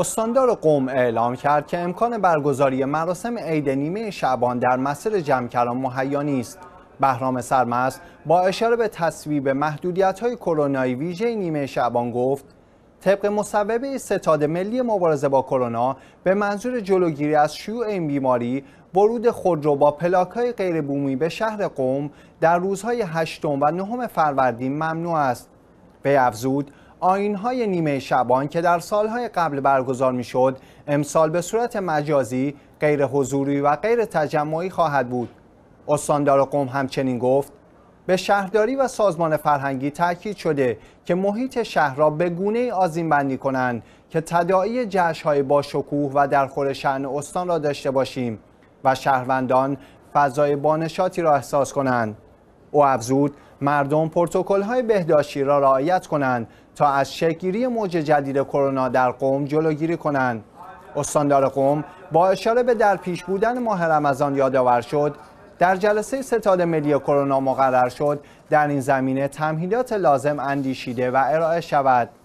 استاندار قوم اعلام کرد که امکان برگزاری مراسم عید نیمه شعبان در مسیر جمکران مهیا نیست بهرام سرمست با اشاره به تصویب محدودیت های کرونایی ویژه نیمه شعبان گفت طبق مصوبه ستاد ملی مبارزه با کرونا به منظور جلوگیری از شیوع این بیماری ورود خودرو با پلاک های غیر بومی به شهر قوم در روزهای 8 و نهم فروردین ممنوع است. به افزود آینهای های نیمه شبان که در سالهای قبل برگزار می شد امسال به صورت مجازی غیر حضوری و غیر تجمعی خواهد بود استاندار قوم همچنین گفت به شهرداری و سازمان فرهنگی تاکید شده که محیط شهر را به گونه ای آزین بندی کنند که تداعی های با شکوه و در خور استان را داشته باشیم و شهروندان فضای بانشاتی را احساس کنند او افزود مردم پروتکل های بهداشتی را رعایت کنند تا از شکلگیری موج جدید کرونا در قوم جلوگیری کنند استاندار قوم با اشاره به در پیش بودن ماه رمضان یادآور شد در جلسه ستاد ملی کرونا مقرر شد در این زمینه تمهیدات لازم اندیشیده و ارائه شود